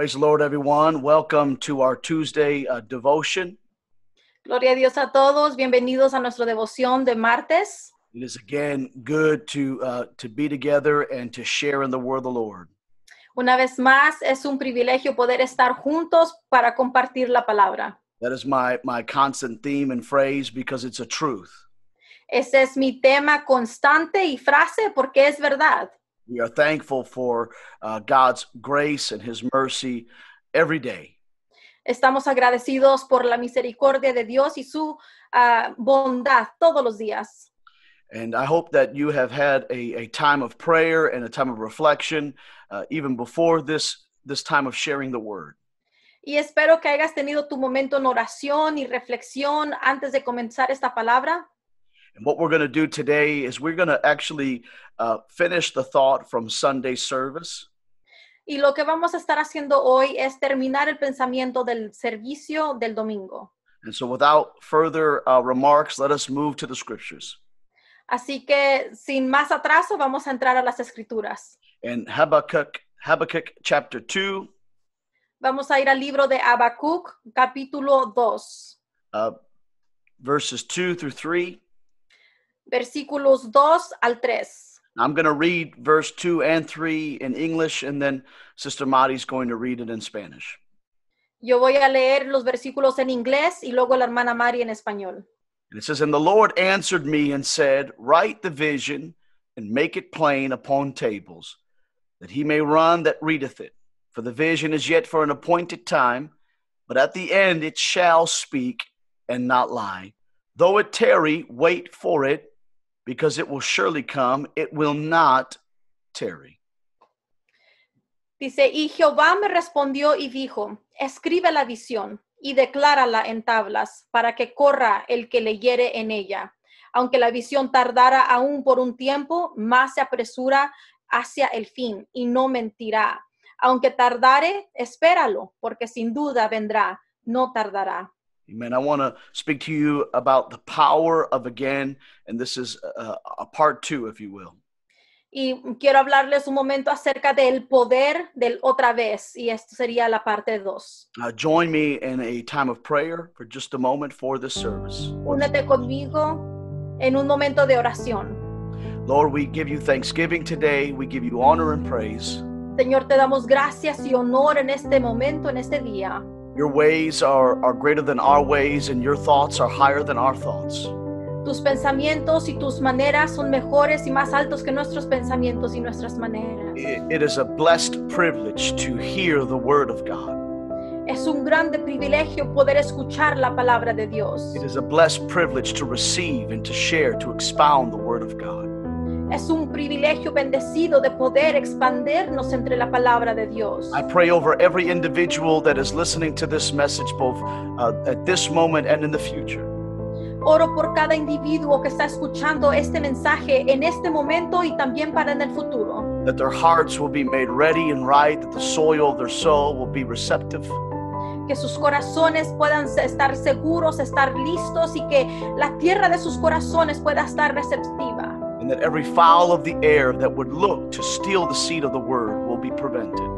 Praise the Lord, everyone. Welcome to our Tuesday uh, devotion. Gloria a Dios a todos. Bienvenidos a nuestra devoción de martes. It is again good to uh, to be together and to share in the word of the Lord. Una vez más, es un privilegio poder estar juntos para compartir la palabra. That is my my constant theme and phrase because it's a truth. Ese es mi tema constante y frase porque es verdad. We are thankful for uh, God's grace and His mercy every day. Estamos agradecidos por la misericordia de Dios y su uh, bondad todos los días. And I hope that you have had a, a time of prayer and a time of reflection, uh, even before this, this time of sharing the word. Y espero que hayas tenido tu momento en oración y reflexión antes de comenzar esta palabra. And what we're going to do today is we're going to actually uh, finish the thought from Sunday service. Y lo que vamos a estar haciendo hoy es terminar el pensamiento del servicio del domingo. And so, without further uh, remarks, let us move to the scriptures. Así que sin más atraso vamos a entrar a las escrituras. In Habakkuk, Habakkuk chapter 2. Vamos a ir al libro de Habacuc, capítulo 2. Uh, verses 2 through 3 versículos 2 al 3. I'm going to read verse 2 and 3 in English, and then Sister is going to read it in Spanish. Yo voy a leer los versículos en inglés y luego la hermana Mari en español. And it says, And the Lord answered me and said, Write the vision and make it plain upon tables, that he may run that readeth it. For the vision is yet for an appointed time, but at the end it shall speak and not lie. Though it tarry, wait for it because it will surely come, it will not tarry. Dice, y Jehová me respondió y dijo, escribe la visión y declárala en tablas para que corra el que leyere en ella. Aunque la visión tardara aún por un tiempo, más se apresura hacia el fin y no mentirá. Aunque tardare, espéralo, porque sin duda vendrá, no tardará. Amen. I want to speak to you about the power of again, and this is a, a part two, if you will. Y quiero hablarles un momento acerca del poder del otra vez, y esto sería la parte dos. Uh, join me in a time of prayer for just a moment for this service. Únete conmigo en un momento de oración. Lord, we give you thanksgiving today. We give you honor and praise. Señor, te damos gracias y honor en este momento, en este día. Your ways are, are greater than our ways and your thoughts are higher than our thoughts. Tus pensamientos y tus maneras son mejores y más altos que nuestros pensamientos y nuestras maneras. it is a blessed privilege to hear the word of God. Es un grande privilegio poder escuchar la palabra de Dios. It is a blessed privilege to receive and to share, to expound the word of God. Es un privilegio bendecido de poder expandernos entre la palabra de Dios. Oro por cada individuo que está escuchando este mensaje en este momento y también para en el futuro. que sus corazones puedan estar seguros, estar listos y que la tierra de sus corazones pueda estar receptiva. that every fowl of the air that would look to steal the seed of the word will be prevented.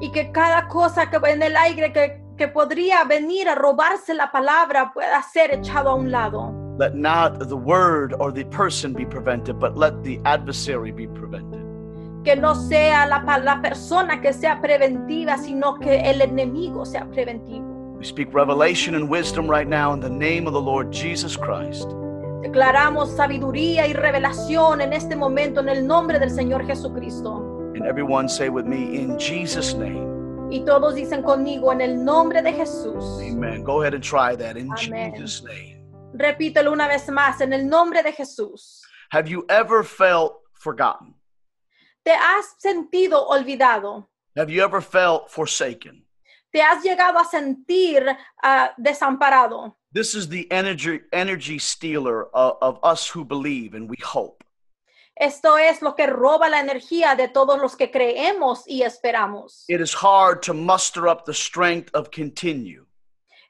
Y que cada cosa que en el aire que, que podría venir a robarse la palabra pueda ser echado a un lado. Let not the word or the person be prevented, but let the adversary be prevented. Que no sea la, la persona que sea preventiva, sino que el enemigo sea preventivo. We speak revelation and wisdom right now in the name of the Lord Jesus Christ. Declaramos sabiduría y revelación en este momento en el nombre del Señor Jesucristo. Y todos dicen conmigo en el nombre de Jesús. Amen. Go ahead and try that in Jesus' name. Repítelo una vez más en el nombre de Jesús. Have you ever felt forgotten? ¿Te has sentido olvidado? ¿Te has llegado a sentir ah, desamparado? This is the energy, energy stealer of, uh, of us who believe and we hope. Esto es lo que roba la energía de todos los que creemos y esperamos. It is hard to muster up the strength of continue.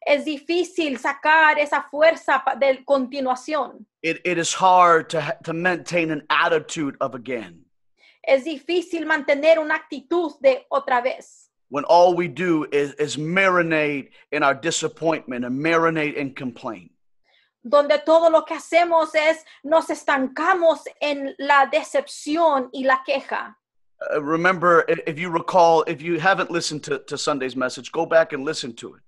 Es difícil sacar esa fuerza de continuación. It, it is hard to, to maintain an attitude of again. Es difícil mantener una actitud de otra vez when all we do is, is marinate in our disappointment and marinate and complain. Donde todo lo que hacemos es nos estancamos en la decepción y la queja. Uh, remember, if you recall, if you haven't listened to, to Sunday's message, go back and listen to it.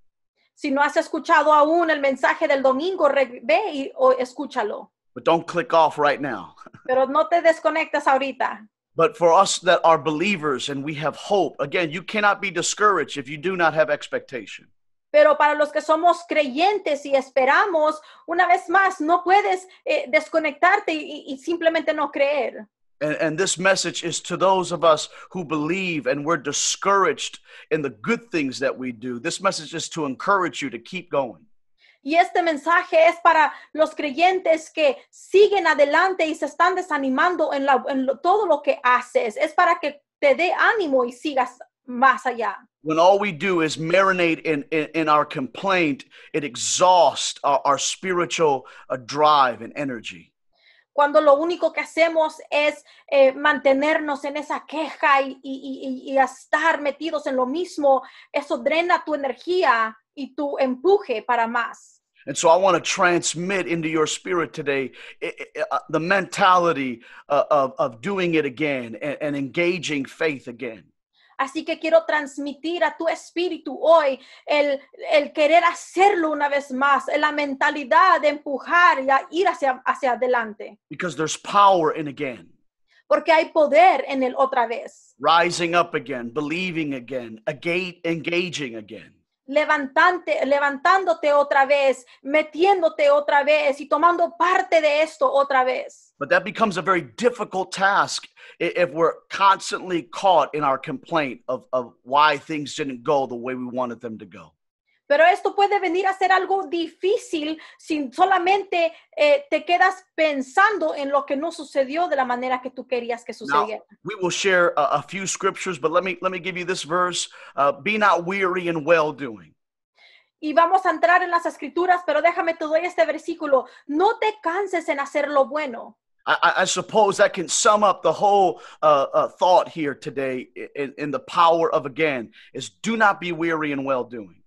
Si no has escuchado aún el mensaje del domingo, ve y o escúchalo. But don't click off right now. Pero no te desconectes ahorita. But for us that are believers and we have hope, again, you cannot be discouraged if you do not have expectation. Pero para los que somos creyentes y esperamos, una vez más, no puedes eh, desconectarte y, y simplemente no creer. And, and, this message is to those of us who believe and we're discouraged in the good things that we do. This message is to encourage you to keep going. Y este mensaje es para los creyentes que siguen adelante y se están desanimando en, todo lo que haces. Es para que te dé ánimo y sigas más allá. Cuando lo único que hacemos es eh, mantenernos en esa queja y estar metidos en lo mismo, eso drena tu energía y tu empuje para más. And so I want to transmit into your spirit today it, eh, it, eh, eh, uh, the mentality uh, of, of doing it again and, and, engaging faith again. Así que quiero transmitir a tu espíritu hoy el, el querer hacerlo una vez más, la mentalidad de empujar y a ir hacia, hacia adelante. Because there's power in again. Porque hay poder en el otra vez. Rising up again, believing again, engaging again levantante, levantándote otra vez, metiéndote otra vez y tomando parte de esto otra vez. But that becomes a very difficult task if we're constantly caught in our complaint of, of why things didn't go the way we wanted them to go. Pero esto puede venir a ser algo difícil si solamente eh, te quedas pensando en lo que no sucedió de la manera que tú querías que sucediera. we will share a, few scriptures, but let me let me give you this verse: uh, "Be not weary in well doing." y vamos a entrar en las escrituras, pero déjame te este versículo. No te canses en hacer lo bueno. I, suppose that can sum up the whole uh, uh thought here today in, in, the power of again is do not be weary in well doing.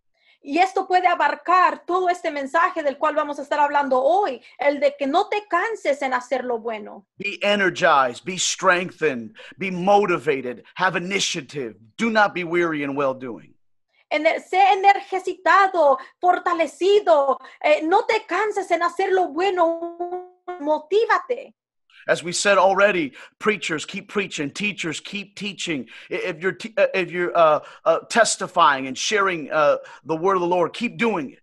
Y esto puede abarcar todo este mensaje del cual vamos a estar hablando hoy, el de que no te canses en hacer lo bueno. Be energized, be strengthened, be motivated, have initiative. Do not be weary in well doing. sé energizado, fortalecido. Eh, no te canses en hacer lo bueno. Motívate. As we said already, preachers keep preaching, teachers keep teaching. If you're, uh, if you're uh, uh, testifying and sharing uh, the word of the Lord, keep doing it.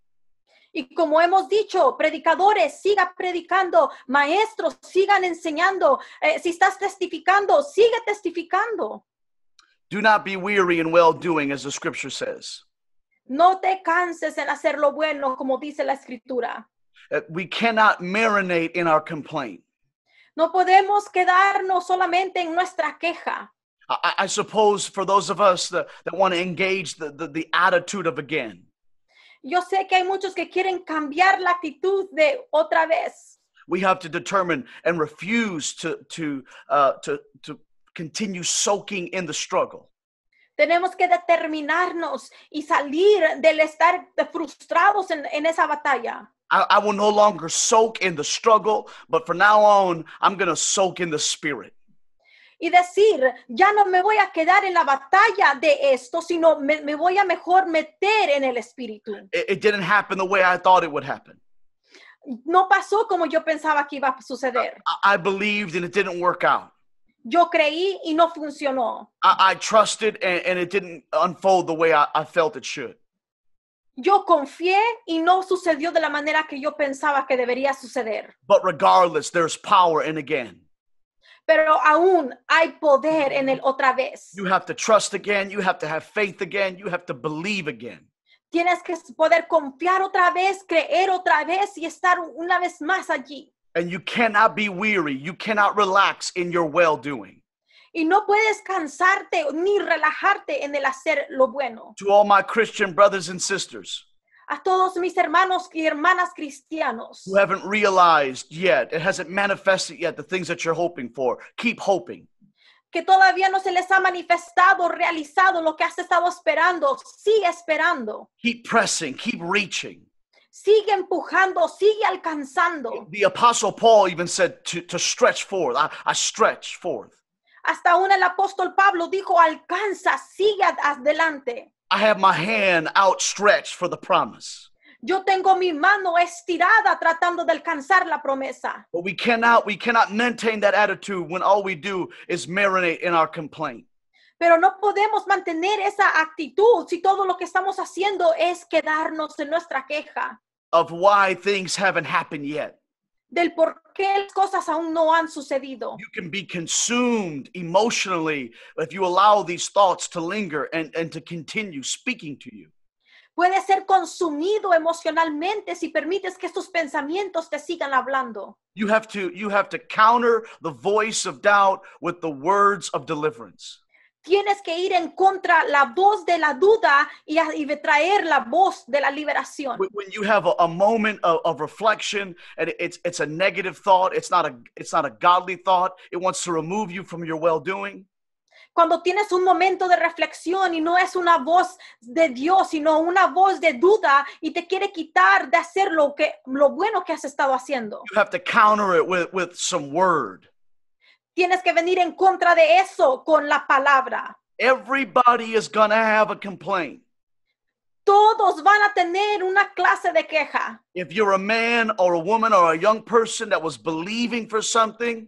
Y como hemos dicho, predicadores, siga predicando, maestros, sigan enseñando. Eh, si estás testificando, sigue testificando. Do not be weary in well doing, as the scripture says. No te canses en hacer lo bueno, como dice la escritura. Uh, we cannot marinate in our complaint. No podemos quedarnos solamente en nuestra queja. I, I suppose for those of us that, that want to engage the, the, the attitude of again. Yo sé que hay muchos que quieren cambiar la actitud de otra vez. We have to determine and refuse to, to, uh, to, to continue soaking in the struggle. Tenemos que determinarnos y salir del estar frustrados en, en esa batalla. I, I will no longer soak in the struggle, but from now on, I'm going to soak in the spirit. y decir, ya no me voy a quedar en la batalla de esto, sino me, me voy a mejor meter en el espíritu. It, it didn't happen the way I thought it would happen. No pasó como yo pensaba que iba a suceder. I, I believed and it didn't work out. Yo creí y no funcionó. I, I trusted and, and, it didn't unfold the way I, I felt it should yo confié y no sucedió de la manera que yo pensaba que debería suceder. But regardless, there's power in again. Pero aún hay poder en el otra vez. You have to trust again, you have to have faith again, you have to believe again. Tienes que poder confiar otra vez, creer otra vez y estar una vez más allí. And you cannot be weary, you cannot relax in your well doing. y no puedes cansarte ni relajarte en el hacer lo bueno. To all my Christian brothers and sisters a todos mis hermanos y hermanas cristianos who haven't realized yet, it hasn't manifested yet the things that you're hoping for, keep hoping. que todavía no se les ha manifestado, realizado lo que has estado esperando, sigue esperando. Keep pressing, keep reaching. Sigue empujando, sigue alcanzando. The apostle Paul even said to, to stretch forth. I, I stretch forth. Hasta aún el apóstol Pablo dijo, alcanza, sigue adelante. Yo tengo mi mano estirada tratando de alcanzar la promesa. Pero no podemos mantener esa actitud si todo lo que estamos haciendo es quedarnos en nuestra queja. Of why things haven't happened yet. del por qué las cosas aún no han sucedido. You can be consumed emotionally if you allow these thoughts to linger and, and to continue speaking to you. Puede ser consumido emocionalmente si permites que estos pensamientos te sigan hablando. You have to you have to counter the voice of doubt with the words of deliverance. Tienes que ir en contra la voz de la duda y, y traer la voz de la liberación. Cuando tienes un momento de reflexión y no es una voz de Dios, sino una voz de duda y te quiere quitar de hacer lo, que, lo bueno que has estado haciendo. You have to counter it Tienes que venir en contra de eso con la palabra. Everybody is gonna have a complaint. Todos van a tener una clase de queja. If you're a man or a woman or a young person that was believing for something,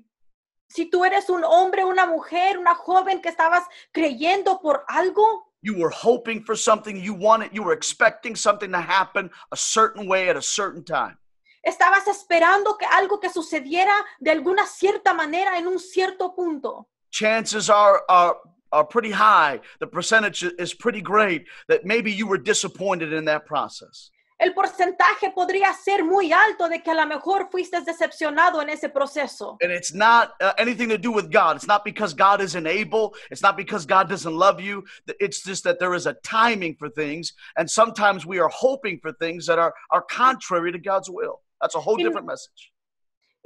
si tú eres un hombre, una mujer, una joven que estabas creyendo por algo, you were hoping for something, you wanted, you were expecting something to happen a certain way at a certain time. Estabas esperando que algo que sucediera de alguna cierta manera en un cierto punto. Chances are, are, are pretty high. The percentage is pretty great that maybe you were disappointed in that process. El porcentaje podría ser muy alto de que a lo mejor fuiste decepcionado en ese proceso. And it's not uh, anything to do with God. It's not because God isn't able. It's not because God doesn't love you. It's just that there is a timing for things. And sometimes we are hoping for things that are, are contrary to God's will. That's a whole different message.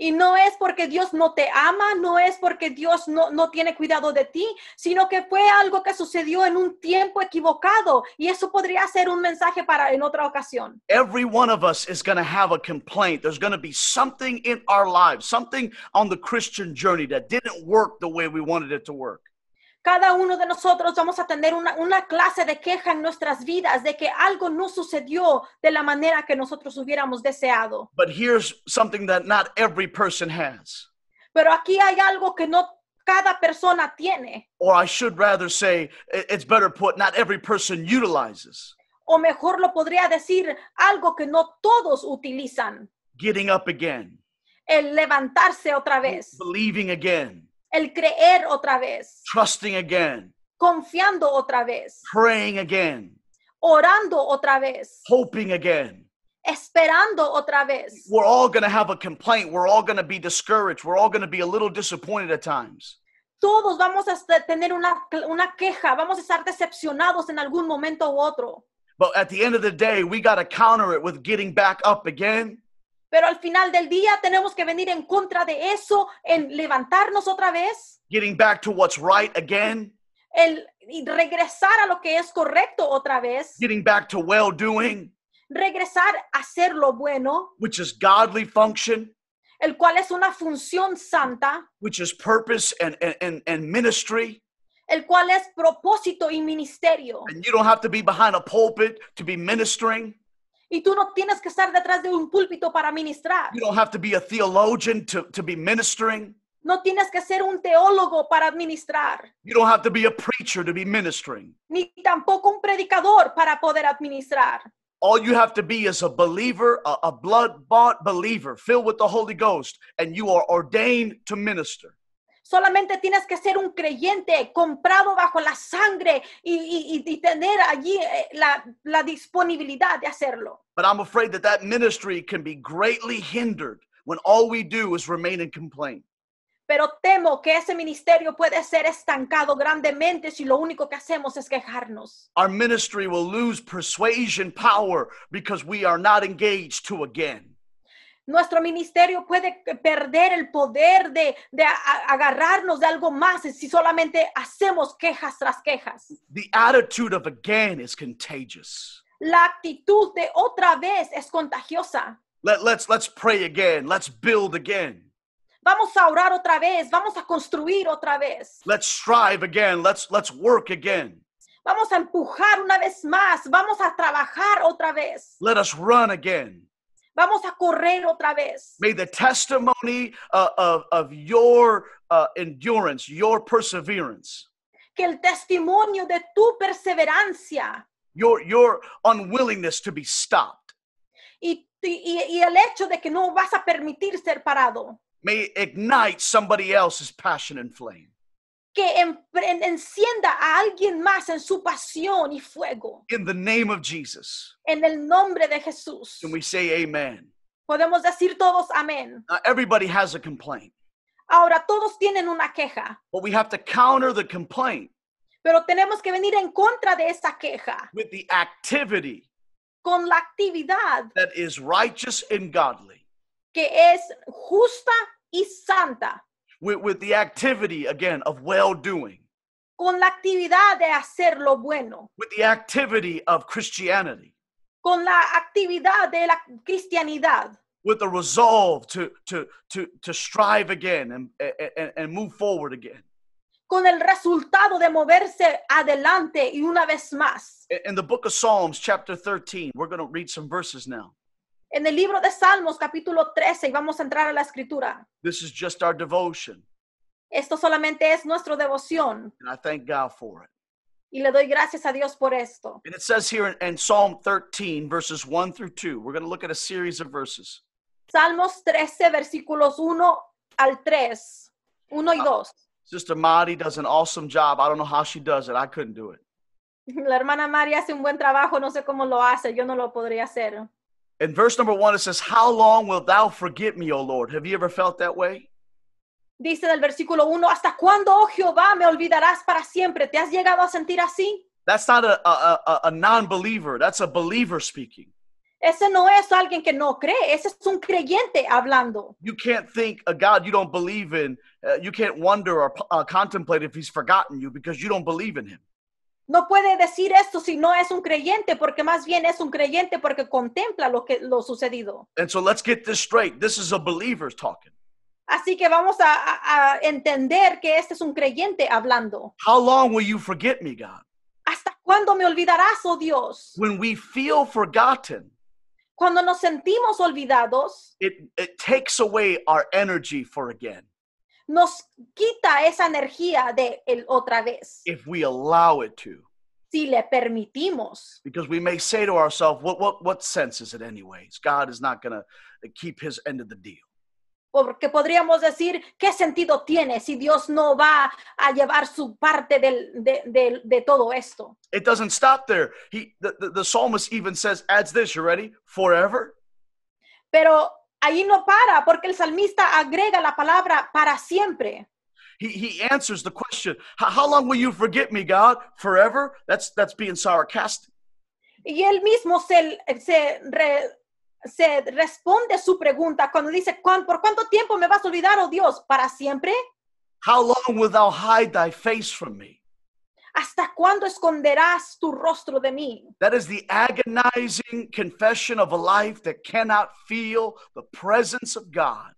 Y no es porque Dios no te ama, no es porque Dios no, no, tiene cuidado de ti, sino que fue algo que sucedió en un tiempo equivocado. Y eso podría ser un mensaje para en otra ocasión. Every one of us is going to have a complaint. There's going to be something in our lives, something on the Christian journey that didn't work the way we wanted it to work. Cada uno de nosotros vamos a tener una, clase de queja en nuestras vidas de que algo no sucedió de la manera que nosotros hubiéramos deseado. But here's something that not every person has. Pero aquí hay algo que no cada persona tiene. Or I should rather say, it's better put, not every person utilizes. O mejor lo podría decir, algo que no todos utilizan. Getting up again. El levantarse otra vez. Believing again El creer otra vez. Trusting again. Confiando otra vez. Praying again. Orando otra vez. Hoping again. Esperando otra vez. We're all going to have a complaint. We're all going to be discouraged. We're all going to be a little disappointed at times. Todos vamos a tener una, una queja. Vamos a estar decepcionados en algún momento u otro. But at the end of the day, we got to counter it with getting back up again. Pero al final del día tenemos que venir en contra de eso, en levantarnos otra vez. Getting back to what's right again. El y regresar a lo que es correcto otra vez. Getting back to well doing. Regresar a hacer lo bueno. Which is godly function. El cual es una función santa. Which is purpose and, and, and ministry. el cual es propósito y ministerio. And you don't have to be behind a pulpit to be ministering. Y tú no tienes que estar detrás de un púlpito para ministrar. You don't have to be a theologian to, to be ministering. No tienes que ser un teólogo para administrar. You don't have to be a preacher to be ministering. Ni tampoco un predicador para poder administrar. All you have to be is a believer, a, a blood bought believer filled with the Holy Ghost, and you are ordained to minister. Solamente tienes que ser un creyente comprado bajo la sangre y, y, y tener allí eh, la, la, disponibilidad de hacerlo. But I'm afraid that that ministry can be greatly hindered when all we do is remain Pero temo que ese ministerio puede ser estancado grandemente si lo único que hacemos es quejarnos. Our ministry will lose persuasion power because we are not engaged to again. Nuestro ministerio puede perder el poder de, agarrarnos de algo más si solamente hacemos quejas tras quejas. The attitude of again is contagious. La actitud de otra vez es contagiosa. let's, pray again. Let's build again. Vamos a orar otra vez, vamos a construir otra vez. Let's strive again. Let's let's work again. Vamos a empujar una vez más, vamos a trabajar otra vez. Let us run again. Vamos a correr otra vez. May the testimony uh, of, of your uh, endurance, your perseverance, Que el testimonio de tu perseverancia your, your unwillingness to be stopped, y, y, y el hecho de que no vas a permitir ser parado may ignite somebody else's passion and flame. que encienda a alguien más en su pasión y fuego. In the name of Jesus. En el nombre de Jesús. we say amen? Podemos decir todos amén. everybody has a complaint. Ahora todos tienen una queja. But we have to counter the complaint. Pero tenemos que venir en contra de esa queja. With the activity. Con la actividad. That is righteous and godly. Que es justa y santa. with, with the activity again of well doing. Con la actividad de hacer lo bueno. With the activity of Christianity. Con la actividad de la cristianidad. With the resolve to, to, to, to strive again and, and, and move forward again. Con el resultado de moverse adelante y una vez más. In the book of Psalms, chapter 13, we're going to read some verses now. En el libro de Salmos, capítulo 13, y vamos a entrar a la escritura. Esto solamente es nuestra devoción. Y le doy gracias a Dios por esto. 13, 1 2. Salmos 13, versículos 1 al 3. 1 y 2. Ah, la hermana María hace un buen trabajo. No sé cómo lo hace. Yo no lo podría hacer. In verse number one, it says, How long will thou forget me, O Lord? Have you ever felt that way? Dice del versículo uno, ¿hasta cuándo, oh Jehová, me olvidarás para siempre? ¿Te has llegado a sentir así? That's not a, a, a, a non-believer. That's a believer speaking. Ese no es alguien que no cree. Ese es un creyente hablando. You can't think a God you don't believe in. Uh, you can't wonder or uh, contemplate if he's forgotten you because you don't believe in him. no puede decir esto si no es un creyente, porque más bien es un creyente porque contempla lo que lo sucedido. And so let's get this straight. This is a talking. Así que vamos a, entender que este es un creyente hablando. How long will you forget me, God? ¿Hasta cuándo me olvidarás, oh Dios? Cuando nos sentimos olvidados. it takes away our energy for again. nos quita esa energía de el otra vez. If we allow it to. Si le permitimos. Because we may say to ourselves, what, what, what sense is it anyways? God is not going to keep his end of the deal. Porque podríamos decir, ¿qué sentido tiene si Dios no va a llevar su parte del, de, de, de todo esto? It doesn't stop there. He, the, the, the psalmist even says, adds this, you ready? Forever. Pero ahí no para porque el salmista agrega la palabra para siempre. He, he answers the question, how long will you forget me, God? Forever? That's, that's being sarcastic. Y él mismo se, se, re, se responde su pregunta cuando dice, ¿por cuánto tiempo me vas a olvidar, oh Dios? ¿Para siempre? How long will thou hide thy face from me? ¿Hasta cuándo esconderás tu rostro de mí? That is the agonizing confession of a life that cannot feel the presence of God.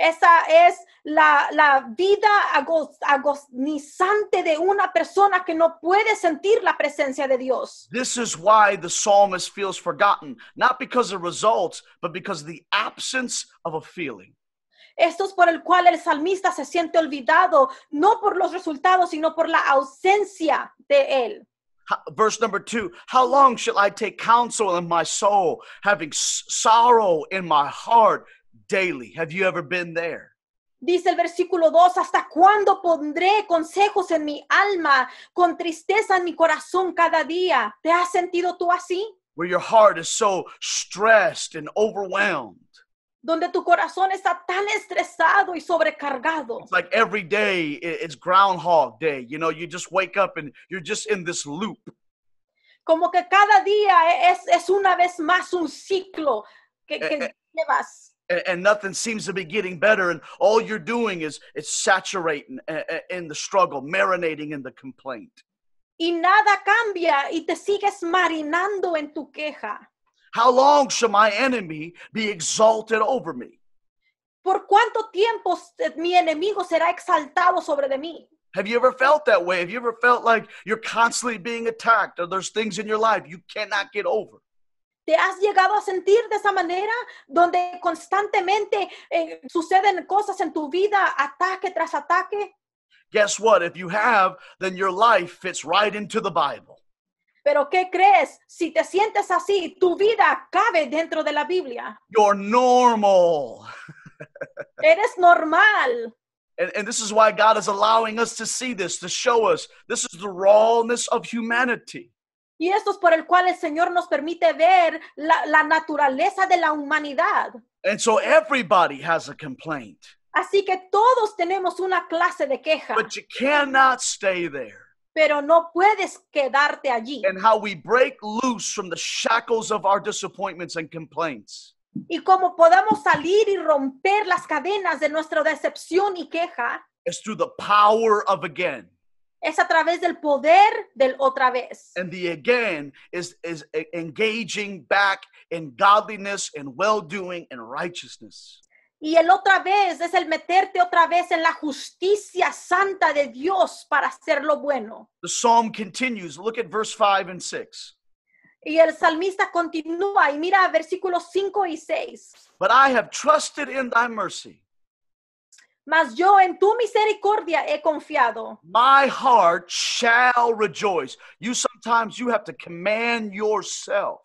Esa es la, la vida agonizante de una persona que no puede sentir la presencia de Dios. This is why the psalmist feels forgotten, not because of results, but because of the absence of a feeling. Esto es por el cual el salmista se siente olvidado, no por los resultados, sino por la ausencia de él. Verse number two, how long shall I take counsel in my soul, having sorrow in my heart daily? Have you ever been there? Dice el versículo 2, ¿hasta cuándo pondré consejos en mi alma, con tristeza en mi corazón cada día? ¿Te has sentido tú así? Where your heart is so stressed and overwhelmed. donde tu corazón está tan estresado y sobrecargado. It's like every day it's groundhog day, you know, you just wake up and you're just in this loop. Como que cada día es, es una vez más un ciclo que, eh, que and, eh, llevas. And, and nothing seems to be getting better and all you're doing is it's saturating eh, in the struggle, marinating in the complaint. Y nada cambia y te sigues marinando en tu queja. How long shall my enemy be exalted over me? ¿Por cuánto tiempo mi enemigo será exaltado sobre de mí? Have you ever felt that way? Have you ever felt like you're constantly being attacked or there's things in your life you cannot get over? ¿Te has llegado a sentir de esa manera donde constantemente eh, suceden cosas en tu vida, ataque tras ataque? Guess what? If you have, then your life fits right into the Bible. Pero ¿qué crees? Si te sientes así, tu vida cabe dentro de la Biblia. You're normal. Eres normal. And, and, this is why God is allowing us to see this, to show us this is the rawness of humanity. Y esto es por el cual el Señor nos permite ver la, la naturaleza de la humanidad. And so everybody has a complaint. Así que todos tenemos una clase de queja. But you cannot stay there. pero no puedes quedarte allí. And how we break loose from the shackles of our disappointments and complaints. Y cómo podamos salir y romper las cadenas de nuestra decepción y queja. It's through the power of again. Es a través del poder del otra vez. And the again is, is engaging back in godliness and well doing and righteousness. Y el otra vez es el meterte otra vez en la justicia santa de Dios para hacer lo bueno. The psalm continues. Look at verse 5 and 6. Y el salmista continúa y mira versículos 5 y 6. But I have trusted in thy mercy. Mas yo en tu misericordia he confiado. My heart shall rejoice. You sometimes you have to command yourself.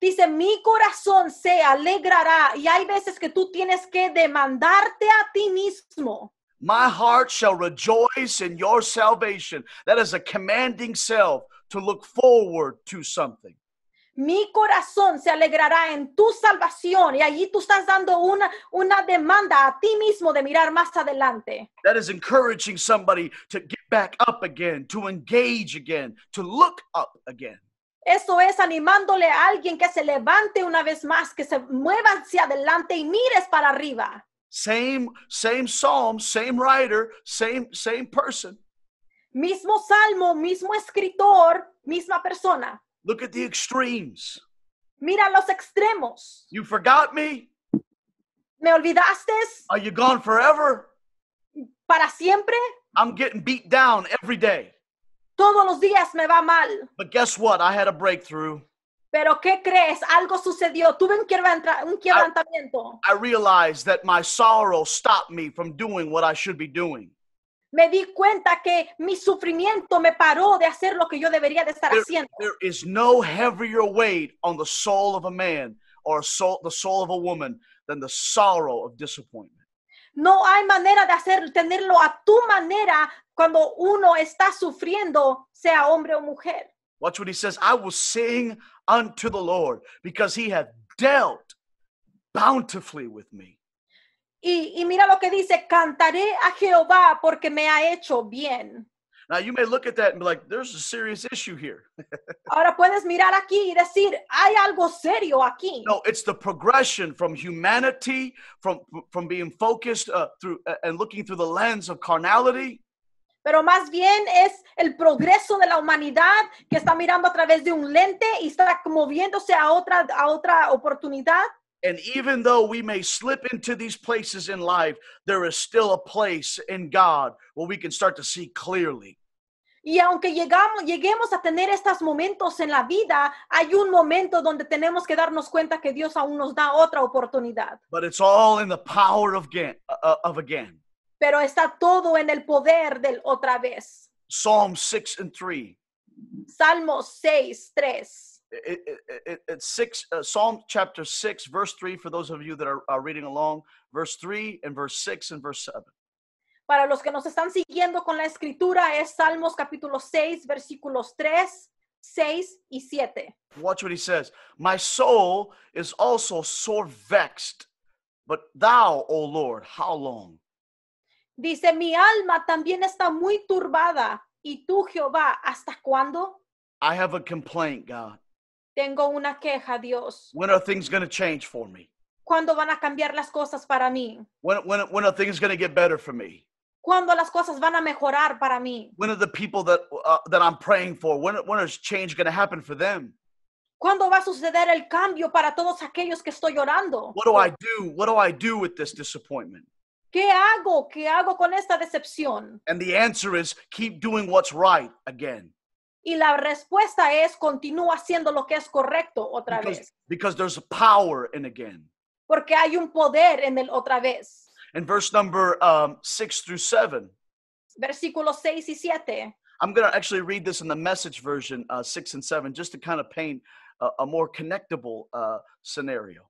Dice, mi corazón se alegrará. Y hay veces que tú tienes que demandarte a ti mismo. My heart shall rejoice in your salvation. That is a commanding self to look forward to something. Mi corazón se alegrará en tu salvación y allí tú estás dando una, una demanda a ti mismo de mirar más adelante. That is encouraging somebody to get back up again, to engage again, to look up again. Eso es animándole a alguien que se levante una vez más, que se mueva hacia adelante y mires para arriba. Same, same psalm, same writer, same, same person. Mismo salmo, mismo escritor, misma persona. Look at the extremes. Mira los extremos. You forgot me. Me olvidaste. Are you gone forever? Para siempre. I'm getting beat down every day. Todos los días me va mal. But guess what? I had a breakthrough. Pero ¿qué crees? Algo sucedió. Tuve un, quebrantra- un quebrantamiento. I realized that my sorrow stopped me from doing what I should be doing. Me di cuenta que mi sufrimiento me paró de hacer lo que yo debería de estar There- haciendo. there is no heavier weight on the soul of a man or soul, the soul of a woman than the sorrow of disappointment. No hay manera de hacer, tenerlo a tu manera cuando uno está sufriendo, sea hombre o mujer. Watch what he says. I will sing unto the Lord because he hath dealt bountifully with me. Y, y mira lo que dice, cantaré a Jehová porque me ha hecho bien. Now you may look at that and be like, there's a serious issue here. Ahora puedes mirar aquí y decir, hay algo serio aquí. No, it's the progression from humanity, from from being focused uh, through uh, and looking through the lens of carnality. Pero más bien es el progreso de la humanidad que está mirando a través de un lente y está moviéndose a otra a otra oportunidad. And even though we may slip into these places in life, there is still a place in God where we can start to see clearly. Y aunque llegamos, lleguemos a tener estos momentos en la vida, hay un momento donde tenemos que darnos cuenta que Dios aún nos da otra oportunidad. But it's all in the power of again. Uh, uh, of again. Pero está todo en el poder del otra vez. Psalm 6 and 3. Salmos 6, 3 it, it, it's six uh, Psalm chapter six, verse three. For those of you that are, are reading along, verse three and verse six and verse seven. Para los que nos están siguiendo con la escritura es Salmos capítulo 6 versículos 3, 6 y 7. Watch what he says. My soul is also sore vexed, but thou, O Lord, how long? Dice, mi alma también está muy turbada, y tú, Jehová, ¿hasta cuándo? I have a complaint, God. Tengo una queja, Dios. When are things going to change for me? ¿Cuándo van a cambiar las cosas para mí? When, when, when are things going to get better for me? ¿Cuándo las cosas van a mejorar para mí? When are the people that, uh, that I'm praying for, when, when is change going to happen for them? ¿Cuándo va a suceder el cambio para todos aquellos que estoy orando? What do I do? What do I do with this disappointment? ¿Qué hago? ¿Qué hago con esta decepción? And the answer is keep doing what's right again. Y la respuesta es continúa haciendo lo que es correcto otra because, vez. Because there's power in again. Porque hay un poder en el otra vez. In verse number um, 6 through 7. Versículos 6 y 7. I'm going to actually read this in the message version, uh, 6 and 7, just to kind of paint a, a more connectable uh, scenario.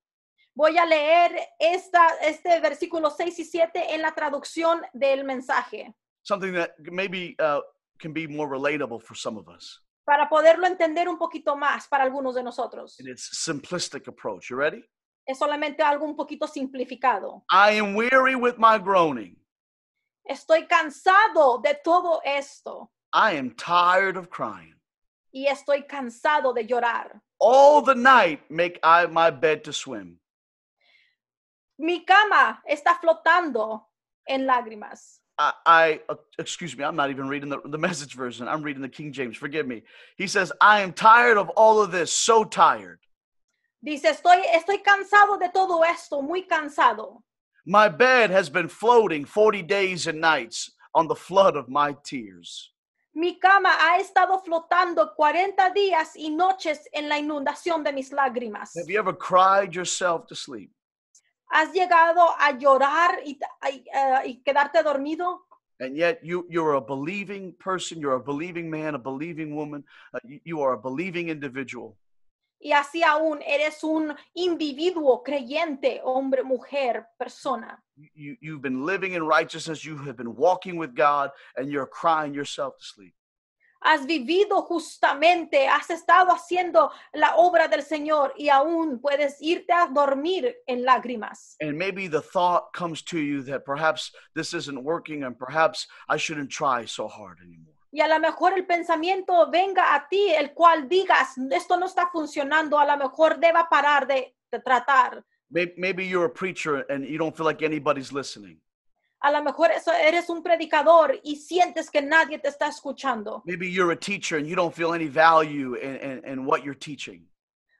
Voy a leer esta, este versículo 6 y 7 en la traducción del mensaje. Something that maybe uh, can be more relatable for some of us. Para poderlo entender un poquito más para algunos de nosotros. And it's simplistic approach. You ready? Es solamente algo un poquito simplificado. I am weary with my groaning. Estoy cansado de todo esto. I am tired of crying. Y estoy cansado de llorar. All the night make I my bed to swim. Mi cama está flotando en lágrimas. I, I uh, excuse me, I'm not even reading the, the message version. I'm reading the King James. Forgive me. He says, I am tired of all of this, so tired. Dice, estoy, estoy cansado de todo esto, muy cansado. My bed has been floating 40 days and nights on the flood of my tears. Mi cama ha estado flotando 40 días y noches en la inundación de mis lágrimas. Have you ever cried yourself to sleep? has llegado a llorar y, uh, y quedarte dormido. And yet you, you're a believing person, you're a believing man, a believing woman, uh, you, you are a believing individual. Y así aún eres un individuo creyente, hombre, mujer, persona. You, you've been living in righteousness, you have been walking with God, and you're crying yourself to sleep. has vivido justamente, has estado haciendo la obra del Señor y aún puedes irte a dormir en lágrimas. Y a lo mejor el pensamiento venga a ti, el cual digas, esto no está funcionando, a lo mejor deba parar de, tratar. maybe you're a preacher and you don't feel like anybody's listening. a lo mejor eres un predicador y sientes que nadie te está escuchando. Maybe you're a teacher and you don't feel any value in, in, in what you're teaching.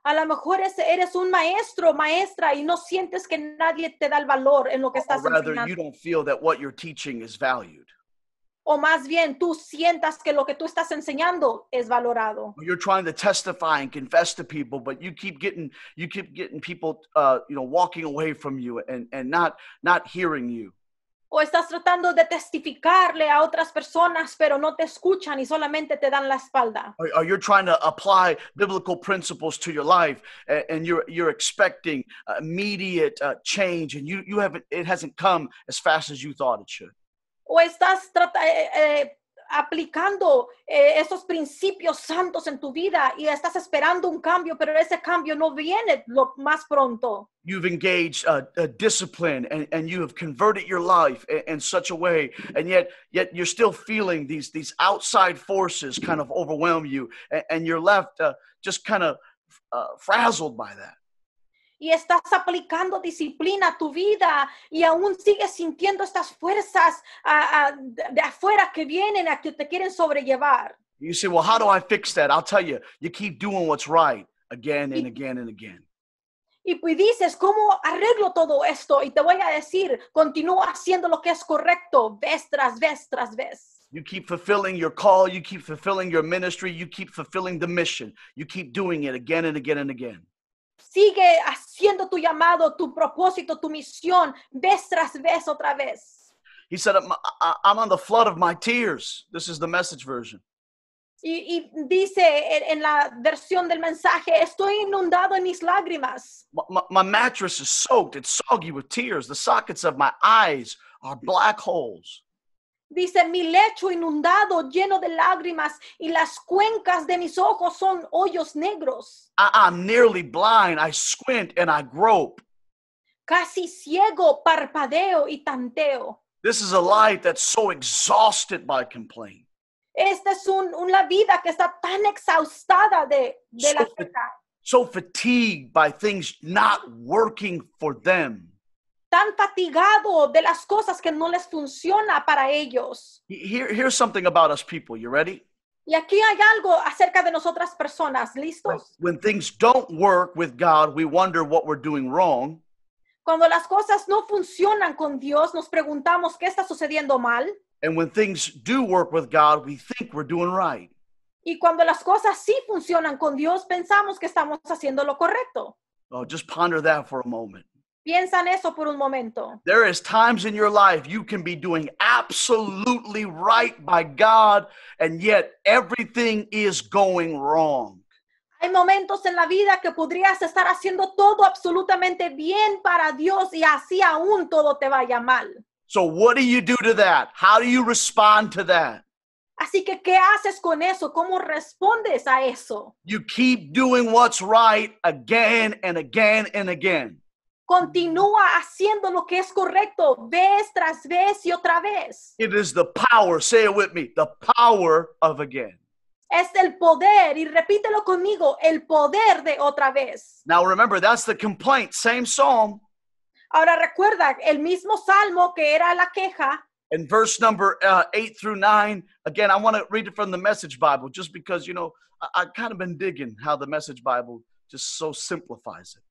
A lo mejor eres un maestro, maestra, y no sientes que nadie te da el valor en lo que estás rather, enseñando. you don't feel that what you're teaching is valued. O más bien, tú sientas que lo que tú estás enseñando es valorado. You're trying to testify and confess to people, but you keep getting you keep getting people, uh, you know, walking away from you and and not not hearing you o estás tratando de testificarle a otras personas, pero no te escuchan y solamente te dan la espalda. Or, you're trying to apply biblical principles to your life, and, and you're you're expecting uh, immediate uh, change, and you you haven't it hasn't come as fast as you thought it should. O estás eh, eh, aplicando eh, esos principios santos en tu vida y estás esperando un cambio, pero ese cambio no viene lo más pronto. You've engaged a, a discipline and, and you have converted your life in, in, such a way, and yet yet you're still feeling these these outside forces kind of overwhelm you, and, and you're left uh, just kind of uh, frazzled by that. y estás aplicando disciplina a tu vida y aún sigues sintiendo estas fuerzas uh, de afuera que vienen a que te quieren sobrellevar. You say, well, how do I fix that? I'll tell you, you keep doing what's right again and again and again. Y, pues dices, ¿cómo arreglo todo esto? Y te voy a decir, continúa haciendo lo que es correcto, vez tras vez tras vez. You keep fulfilling your call, you keep fulfilling your ministry, you keep fulfilling the mission. You keep doing it again and again and again. Sigue haciendo tu llamado, tu propósito, tu misión, vez tras vez otra vez. He said, I'm, I'm on the flood of my tears. This is the message version. Y, y, dice en, en, la versión del mensaje, estoy inundado en mis lágrimas. My, my, mattress is soaked, it's soggy with tears. The sockets of my eyes are black holes. Dice, mi lecho inundado, lleno de lágrimas, y las cuencas de mis ojos son hoyos negros. I, I'm nearly blind. I squint and I grope. Casi ciego, parpadeo y tanteo. This is a life that's so exhausted by complaint. Esta es un, una vida que está tan exhaustada de, de la queja. So fatigued by things not working for them. Están fatigados de las cosas que no les funciona para ellos. Y aquí hay algo acerca de nosotras personas. ¿Listos? Cuando las cosas no funcionan con Dios, nos preguntamos qué está sucediendo mal. Y cuando las cosas sí funcionan con Dios, pensamos que estamos haciendo lo correcto. Oh, just ponder that for a moment. Piensa en eso por un momento. There is times in your life you can be doing absolutely right by God and yet everything is going wrong. Hay momentos en la vida que podrías estar haciendo todo absolutamente bien para Dios y así aún todo te vaya mal. So what do you do to that? How do you respond to that? Así que qué haces con eso? ¿Cómo respondes a eso? You keep doing what's right again and again and again. Continúa haciendo lo que es correcto vez tras vez y otra vez. It is the power, say it with me, the power of again. Es el poder, y repítelo conmigo, el poder de otra vez. Now remember, that's the complaint, same psalm. Ahora recuerda, el mismo salmo que era la queja. in verse number uh, eight through nine. Again, I want to read it from the Message Bible just because, you know, I, I kind of been digging how the Message Bible just so simplifies it.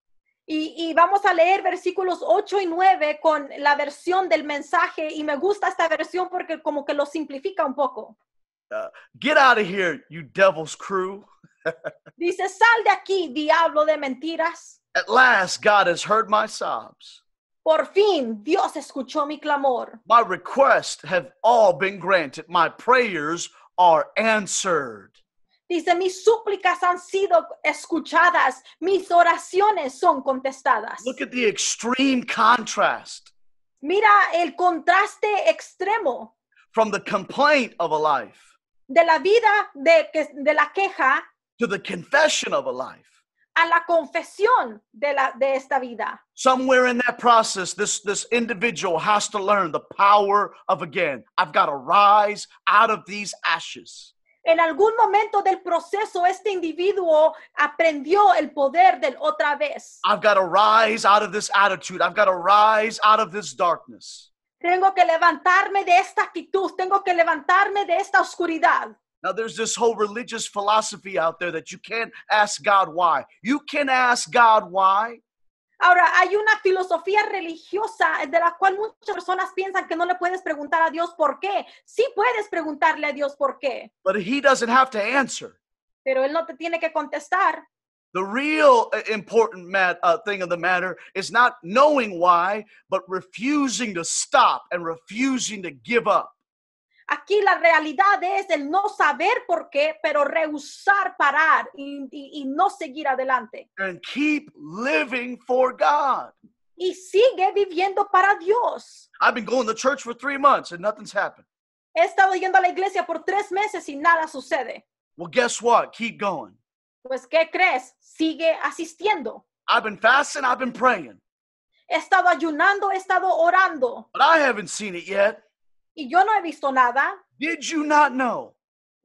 Y, vamos a leer versículos 8 y 9 con la versión del mensaje y me gusta esta versión porque como que lo simplifica un poco. Uh, get out of here, you devil's crew. Dice, sal de aquí, diablo de mentiras. At last, God has heard my sobs. Por fin, Dios escuchó mi clamor. My requests have all been granted. My prayers are answered. Dice, mis súplicas han sido escuchadas, mis oraciones son contestadas. Look at the extreme contrast Mira el contraste extremo from the complaint of a life de la vida de, que- de la queja to the confession of a life. a la confesión de, la, de esta vida. Somewhere in that process, this, this individual has to learn the power of again, I've got to rise out of these ashes. En algún momento del proceso, este individuo aprendió el poder del otra vez. I've got to rise out of this attitude. I've got to rise out of this darkness. Tengo que levantarme de esta actitud. Tengo que levantarme de esta oscuridad. Now, there's this whole religious philosophy out there that you can't ask God why. You can ask God why. Ahora, hay una filosofía religiosa de la cual muchas personas piensan que no le puedes preguntar a Dios por qué. Sí puedes preguntarle a Dios por qué. But he doesn't have to answer. Pero él no te tiene que contestar. The real uh, important mat, uh, thing of the matter is not knowing why, but refusing to stop and refusing to give up. Aquí la realidad es el no saber por qué, pero rehusar parar y, no seguir adelante. Y sigue viviendo para Dios. I've been going to church for months and nothing's happened. He estado yendo a la iglesia por tres meses y nada sucede. guess what? Keep going. Pues, ¿qué crees? Sigue asistiendo. I've been fasting, I've been praying. He estado ayunando, he estado orando. But I haven't seen it yet. Y yo no he visto nada. Did you not know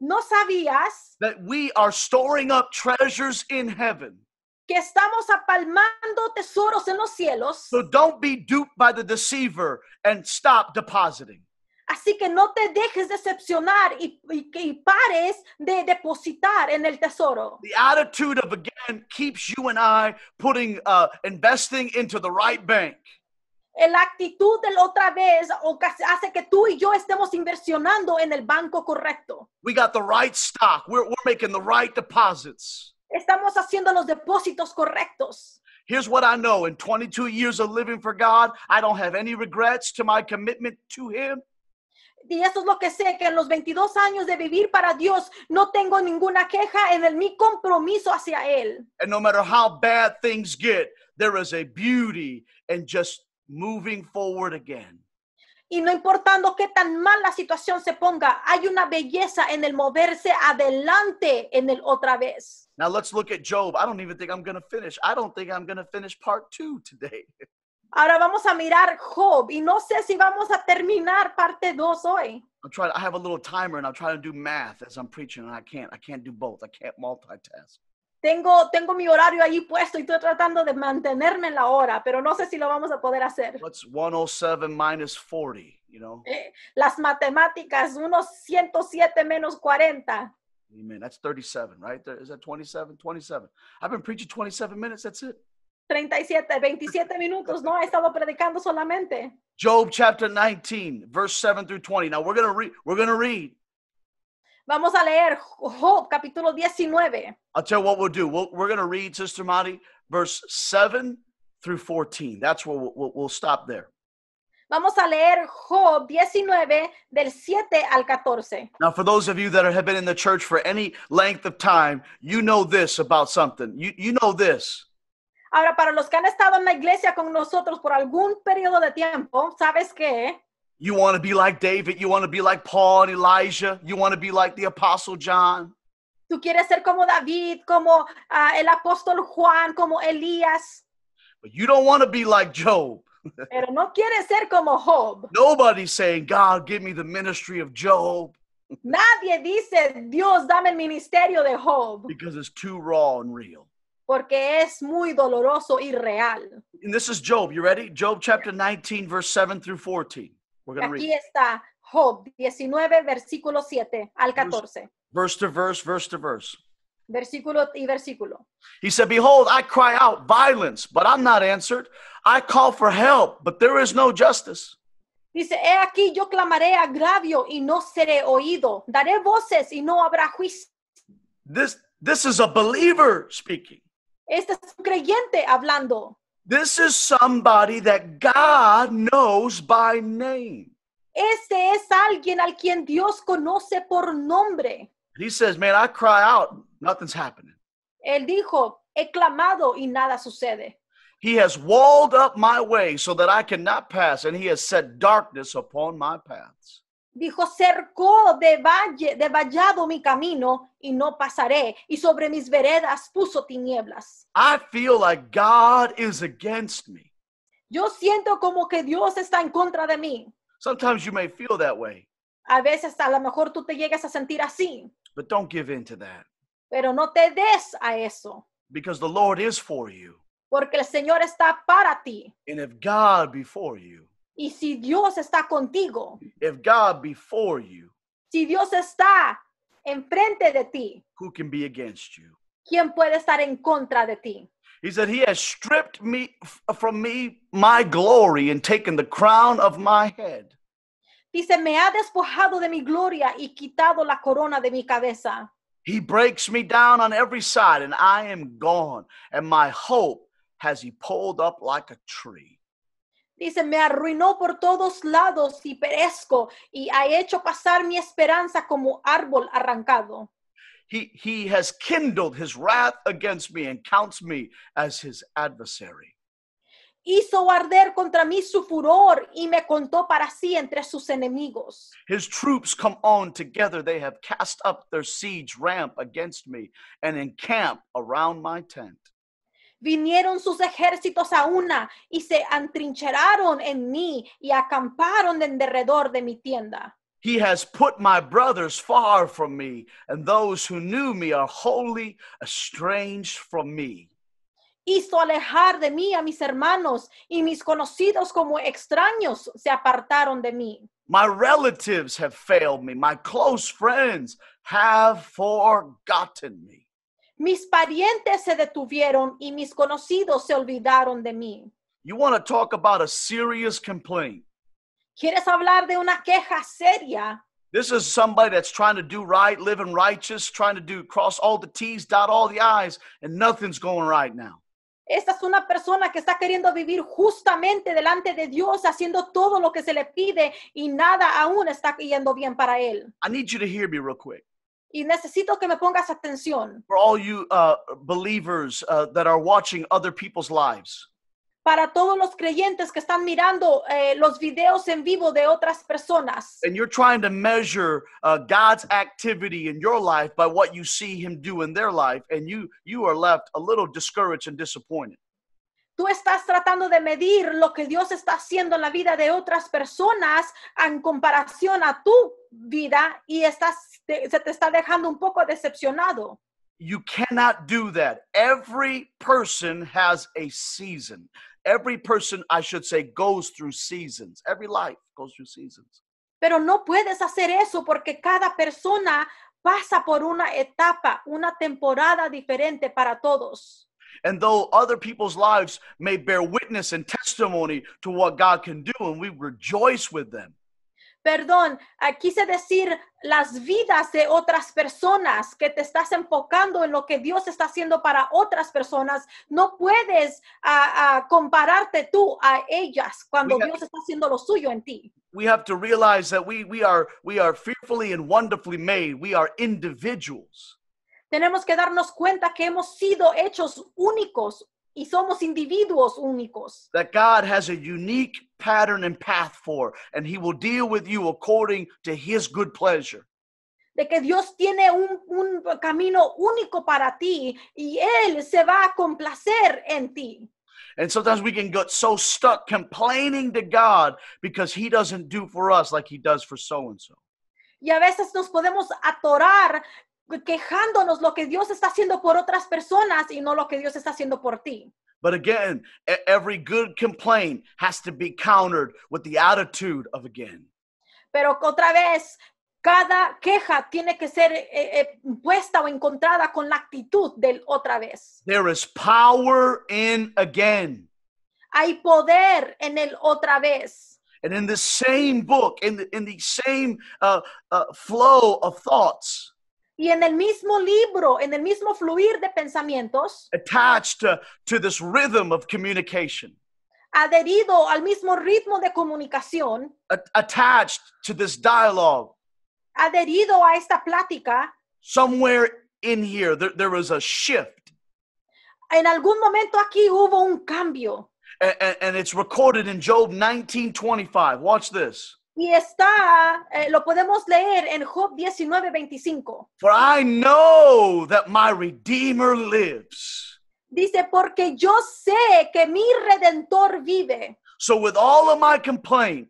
¿No sabías that we are storing up treasures in heaven? que estamos apalmando tesoros en los cielos. So don't be duped by the deceiver and stop depositing. Así que no te dejes decepcionar y, y, y pares de depositar en el tesoro. The attitude of again keeps you and I putting uh, investing into the right bank. El actitud del otra vez hace que tú y yo estemos inversionando en el banco correcto. We got the right stock. We're, we're making the right deposits. Estamos haciendo los depósitos correctos. Here's what I know in 22 years of living for God, I don't have any regrets to my commitment to Him. y eso es lo que sé, que en los 22 años de vivir para Dios no tengo ninguna queja en el, mi compromiso hacia Él. And no matter how bad things get, there is a beauty and just moving forward again. Y no importando qué tan mal la situación se ponga, hay una belleza en el moverse adelante en el otra vez. Now let's look at Job. I don't even think I'm going to finish. I don't think I'm going to finish part 2 today. Ahora vamos a mirar Job y no sé si vamos a terminar parte 2 hoy. I'm trying I have a little timer and I'm trying to do math as I'm preaching and I can't I can't do both. I can't multitask. tengo, mi horario ahí puesto y estoy tratando de mantenerme en la hora, pero no sé si lo vamos a poder hacer. What's 107 minus 40, eh, Las matemáticas, unos 107 menos 40. Amen. That's 37, right? There- Is that 27? 27. I've been preaching 27 minutes. That's it. 37, 27 minutos, ¿no? He estado predicando solamente. Job chapter 19, verse 7 through 20. Now we're gonna read. We're read. Vamos a leer Job capítulo 19. I'll tell you what we'll do. we we are going to read, Sister Madi, verse 7 through 14. That's where we'll, we'll, we'll stop there. Vamos a leer Job 19 del 7 al 14. Now, for those of you that have been in the church for any length of time, you know this about something. You, you know this. Ahora, para los que han estado en la iglesia con nosotros por algún periodo de tiempo, ¿sabes qué? You want to be like David, you want to be like Paul and Elijah, you want to be like the apostle John. Tú quieres ser como David, como uh, el apóstol Juan, como Elías. But you don't want to be like Job. Pero no quieres ser como Job. Nobody's saying, God, give me the ministry of Job. Nadie dice, Dios, dame el ministerio de Job. Because it's too raw and real. Porque es muy doloroso y real. And this is Job. You ready? Job chapter 19, verse 7 through 14. Aquí read. está Job 19, versículo 7 al 14. Verse, verse to verse, verse to verse. Versículo y versículo. He said, Behold, I cry out violence, but I'm not answered. I call for help, but there is no justice. Dice, he aquí yo clamaré agravio y no seré oído. Daré voces y no habrá juicio. This, this is a believer speaking. Este es un creyente hablando. This is somebody that God knows by name. Este es alguien al quien Dios conoce por nombre. He says, "Man, I cry out, nothing's happening." Él dijo, "He clamado y nada sucede." He has walled up my way so that I cannot pass, and he has set darkness upon my paths. Dijo, cercó de, valle, de vallado mi camino y no pasaré, y sobre mis veredas puso tinieblas. I feel like God is against me. Yo siento como que Dios está en contra de mí. Sometimes you may feel that way, A veces a lo mejor tú te llegas a sentir así, pero no te des a eso, porque el Señor está para ti. And if God be for you, Y si Dios está contigo, if God be for you, si Dios está enfrente de ti, who can be against you? ¿Quién puede estar en contra de ti? He said, He has stripped me from me my glory and taken the crown of my head. Dice, me ha despojado de mi gloria y quitado la corona de mi cabeza. He breaks me down on every side, and I am gone, and my hope has he pulled up like a tree. Dice, me arruinó por todos lados y perezco y ha hecho pasar mi esperanza como árbol arrancado. He, he has kindled his wrath against me and counts me as his adversary. Hizo arder contra mí su furor y me contó para sí entre sus enemigos. His troops come on together. They have cast up their siege ramp against me and encamp around my tent. Vinieron sus ejércitos a una y se antrincheraron en mí y acamparon en derredor de mi tienda. He has put my brothers far from me, and those who knew me are wholly estranged from me. Hizo alejar de mí a mis hermanos, y mis conocidos como extraños se apartaron de mí. My relatives have failed me, my close friends have forgotten me. Mis parientes se detuvieron y mis conocidos se olvidaron de mí. You want to talk about a serious complaint. ¿Quieres hablar de una queja seria? This is somebody that's trying to do right, living righteous, trying to do cross all the T's, dot all the I's, and nothing's going right now. Esta es una persona que está queriendo vivir justamente delante de Dios, haciendo todo lo que se le pide y nada aún está yendo bien para él. I need you to hear me real quick. y necesito que me pongas atención. For all you uh, believers uh, that are watching other people's lives. Para todos los creyentes que están mirando eh, los videos en vivo de otras personas. And you're trying to measure uh, God's activity in your life by what you see Him do in their life, and you you are left a little discouraged and disappointed. Tú estás tratando de medir lo que Dios está haciendo en la vida de otras personas en comparación a tu vida y estás, se te está dejando un poco decepcionado. You cannot do that. Every person has a season. Every person, I should say, goes through seasons. Every life goes through seasons. Pero no puedes hacer eso porque cada persona pasa por una etapa, una temporada diferente para todos. And though other people's lives may bear witness and testimony to what God can do, and we rejoice with them. Perdón, quise decir las vidas de otras personas que te estás enfocando en lo que Dios está haciendo para otras personas. No puedes uh, uh, compararte tú a ellas cuando Dios está haciendo lo suyo en ti. We have to realize that we, we, are, we are fearfully and wonderfully made. We are individuals tenemos que darnos cuenta que hemos sido hechos únicos y somos individuos únicos. That God has a unique pattern and path for, and He will deal with you according to His good pleasure. De que Dios tiene un, un camino único para ti y Él se va a complacer en ti. And sometimes we can get so stuck complaining to God because He doesn't do for us like He does for so and so. Y a veces nos podemos atorar quejándonos lo que Dios está haciendo por otras personas y no lo que Dios está haciendo por ti. But again, e-, every good complaint has to be countered with the attitude of again. Pero otra vez, cada queja tiene que ser impuesta eh, eh, eh, puesta o encontrada con la actitud del otra vez. There is power in again. Hay poder en el otra vez. And in the same book, in the, in the same uh, uh flow of thoughts. y en el mismo libro, en el mismo fluir de pensamientos, attached to, to this rhythm of communication, adherido al mismo ritmo de comunicación, a- attached to this dialogue, adherido a esta plática, somewhere in here there, there was a shift. en algún momento aquí hubo un cambio. A- a- And, it's recorded in Job 19:25. Watch this. Y está, eh, lo podemos leer en Job 19, 25. For I know that my Redeemer lives. Dice, porque yo sé que mi Redentor vive. So with all of my complaint,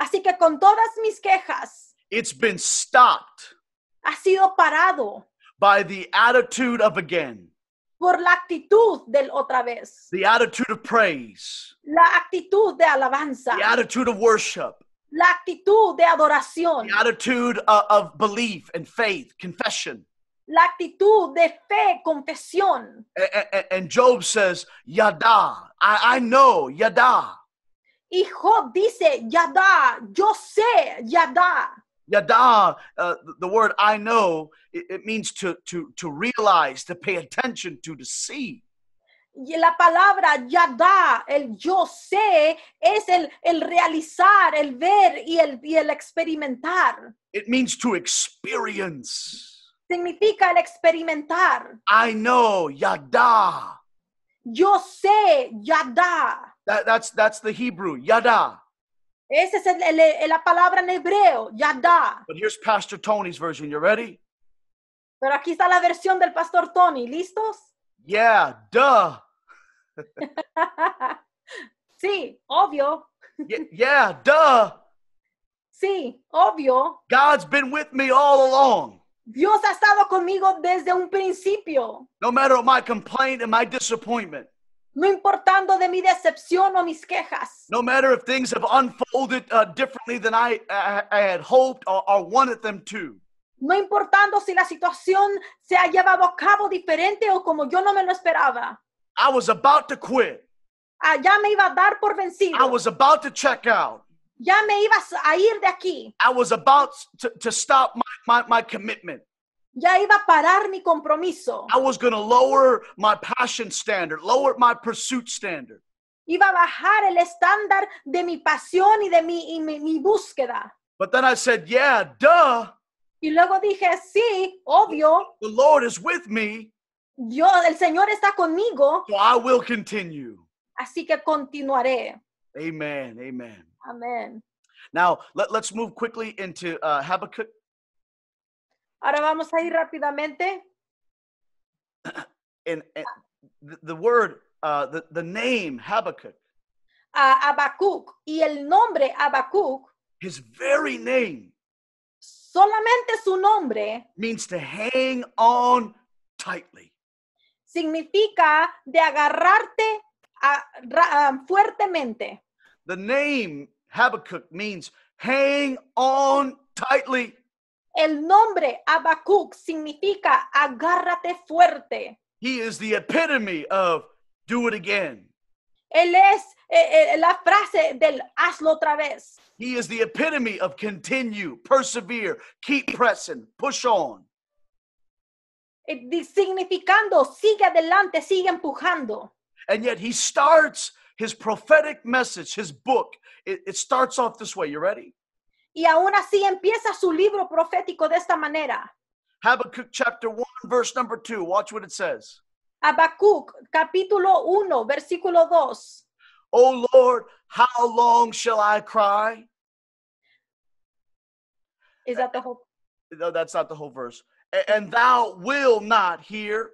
Así que con todas mis quejas, it's been stopped ha sido parado by the attitude of again. Por la actitud del otra vez. The attitude of praise. La actitud de alabanza. The attitude of worship. la actitud de adoración. The attitude of, of belief and faith, confession. La actitud de fe, confesión. And, and Job says, Yada, I, I know, Yada. Y Job dice, Yada, yo sé, Yada. Yada, uh, the word I know, it, it means to, to, to realize, to pay attention to, to see. Y la palabra ya da el yo sé, es el, el realizar, el ver y el, y el experimentar. It means to experience. Significa el experimentar. I know, ya da. Yo sé, ya That, that's, that's the Hebrew, yada. Esa es la palabra en hebreo, yada. But here's Pastor Tony's version. You ready? Pero aquí está la versión del Pastor Tony. ¿Listos? Yeah, duh. sí, obvio. yeah, yeah, duh. Sí, obvio. God's been with me all along. Dios ha estado conmigo desde un principio. No matter my complaint and my disappointment. No importando de mi decepción o mis quejas. No matter if things have unfolded uh, differently than I, I, I had hoped or, or wanted them to. No importando si la situación se ha llevado a cabo diferente o como yo no me lo esperaba. I was about to quit. Ah, ya me iba a dar por vencido. I was about to check out. Ya me iba a ir de aquí. I was about to, to stop my, my, my commitment. Ya iba a parar mi compromiso. I was going to lower my passion standard, lower my pursuit standard. Iba a bajar el estándar de mi pasión y de mi, y mi, mi búsqueda. But then I said, yeah, duh. Y luego dije, sí, obvio. The Lord is with me. Dios, el Señor está conmigo. So I will continue. Así que continuaré. Amen. Amen. Amen. Now, let, us move quickly into uh, Habakkuk. Ahora vamos a ir rápidamente. And, and the, word, uh, the, the name Habakkuk. Uh, Habacuc y el nombre Habacuc. His very name. Solamente su nombre. Means to hang on tightly significa de agarrarte a, fuertemente. The name Habakkuk means hang on tightly. El nombre Habakkuk significa agárrate fuerte. He is the epitome of do it again. Él es eh, eh, la frase del hazlo otra vez. He is the epitome of continue, persevere, keep pressing, push on. Eh, significando, sigue adelante, sigue empujando. And yet he starts his prophetic message, his book. It, it starts off this way. You ready? Y aún así empieza su libro profético de esta manera. Habakkuk chapter 1 verse number 2. Watch what it says. Habacuc capítulo 1 versículo 2. Oh Lord, how long shall I cry? Is that the whole No, that's not the whole verse and thou wilt not hear.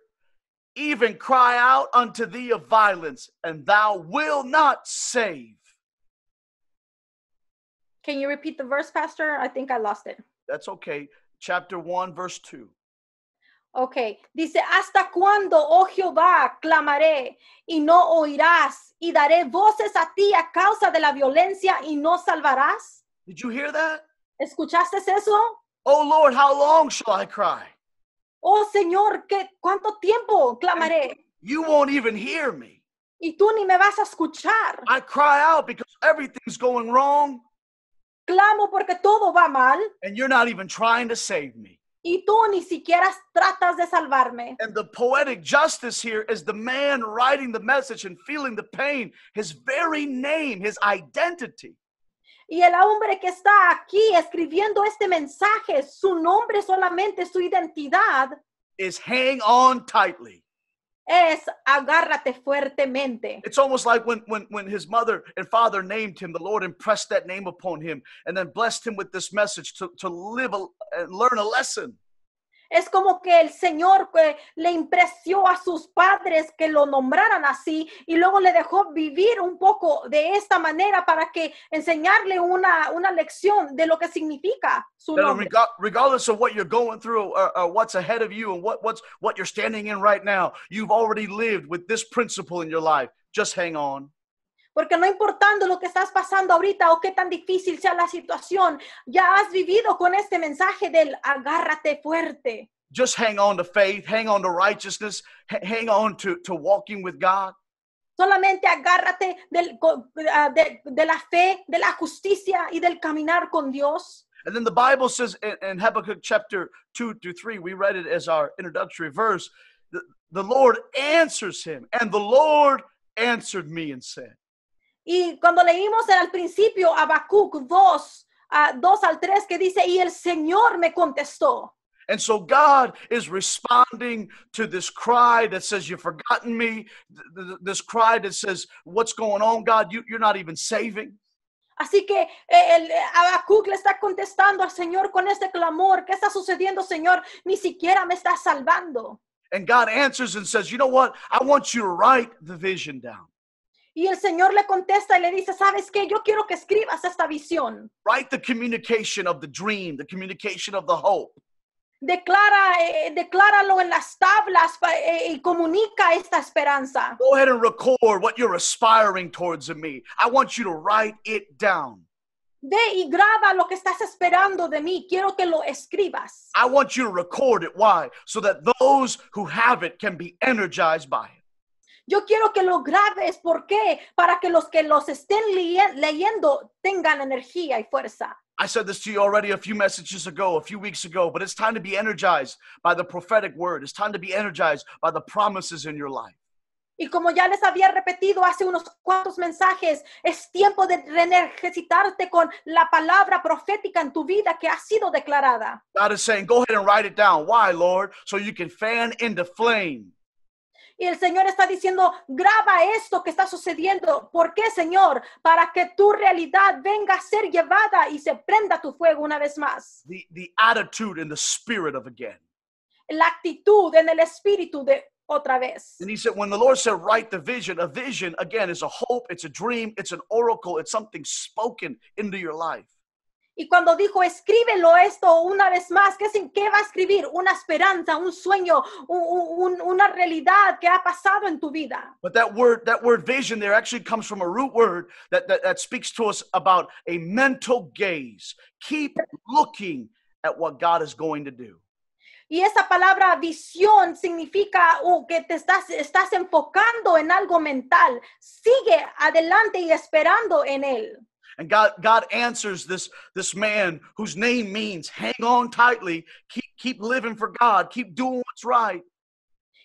Even cry out unto thee of violence, and thou wilt not save. Can you repeat the verse, Pastor? I think I lost it. That's okay. Chapter 1, verse 2. Okay, dice, ¿hasta cuándo, oh Jehová, clamaré y no oirás y daré voces a ti a causa de la violencia y no salvarás? Did you hear that? ¿Escuchaste eso? Oh Lord, how long shall I cry? Oh Señor, ¿qué, ¿cuánto tiempo clamaré? You won't even hear me. Y tú ni me vas a escuchar. I cry out because everything's going wrong. Clamo porque todo va mal. And you're not even trying to save me. Y tú ni siquiera tratas de salvarme. And the poetic justice here is the man writing the message and feeling the pain, his very name, his identity. Y el hombre que está aquí escribiendo este mensaje, su nombre solamente, su identidad, is hang on tightly. Es agárrate fuertemente. It's almost like when, when, when his mother and father named him, the Lord impressed that name upon him and then blessed him with this message to, to live and learn a lesson. Es como que el Señor eh, le impresió a sus padres que lo nombraran así y luego le dejó vivir un poco de esta manera para que enseñarle una, lección de lo que significa su nombre. Regardless of what you're going through, or, uh, or uh, what's ahead of you and what, what's, what you're standing in right now, you've already lived with this principle in your life. Just hang on. Porque no importando lo que estás pasando ahorita o qué tan difícil sea la situación, ya has vivido con este mensaje del agárrate fuerte. Just hang on to faith, hang on to righteousness, hang on to, to walking with God. Solamente agárrate del, ah, de, de la fe, de la justicia y del caminar con Dios. And then the Bible says in, in Habakkuk chapter 2 to 3, we read it as our introductory verse the, the Lord answers him, and the Lord answered me and said, Y cuando leímos al principio Habacuc 2, uh, 2 al 3, que dice, y el Señor me contestó. And so God is responding to this cry that says, You've forgotten me. This cry that says, What's going on, God? You, you're not even saving. Así que eh, el eh, Habacuc le está contestando al Señor con este clamor: ¿Qué está sucediendo, Señor? Ni siquiera me está salvando. And God answers and says, You know what? I want you to write the vision down. Y el Señor le contesta y le dice, ¿sabes qué? Yo quiero que escribas esta visión. Write the communication of the dream, the communication of the hope. Declara, eh, decláralo en las tablas eh, y comunica esta esperanza. Go ahead and record what you're aspiring towards in me. I want you to write it down. Ve y graba lo que estás esperando de mí. Quiero que lo escribas. I want you to record it. Why? So that those who have it can be energized by it. Yo quiero que lo grabes, ¿por qué? Para que los que los estén leyendo tengan energía y fuerza. I said this to you already a few messages ago, a few weeks ago, but it's time to be energized by the prophetic word. It's time to be energized by the promises in your life. Y como ya les había repetido hace unos cuantos mensajes, es tiempo de reenergizarte con la palabra profética en tu vida que ha sido declarada. God is saying, go ahead and write it down. Why, Lord? So you can fan into flame y el Señor está diciendo, graba esto que está sucediendo. ¿Por qué, Señor? Para que tu realidad venga a ser llevada y se prenda tu fuego una vez más. The, attitude and the spirit of again. La actitud en el espíritu de otra vez. And he said, when the Lord said, write the vision, a vision again is a hope, it's a dream, it's an oracle, it's something spoken into your life. Y cuando dijo, escríbelo esto una vez más, ¿qué, qué va a escribir? Una esperanza, un sueño, un, una realidad que ha pasado en tu vida. But that word, that word vision there actually comes from a root word that, that, that speaks to us about a mental gaze. Keep looking at what God is going to do. Y esa palabra visión significa oh, que te estás, estás enfocando en algo mental. Sigue adelante y esperando en él. And God, God answers this, this man whose name means hang on tightly, keep, keep living for God, keep doing what's right.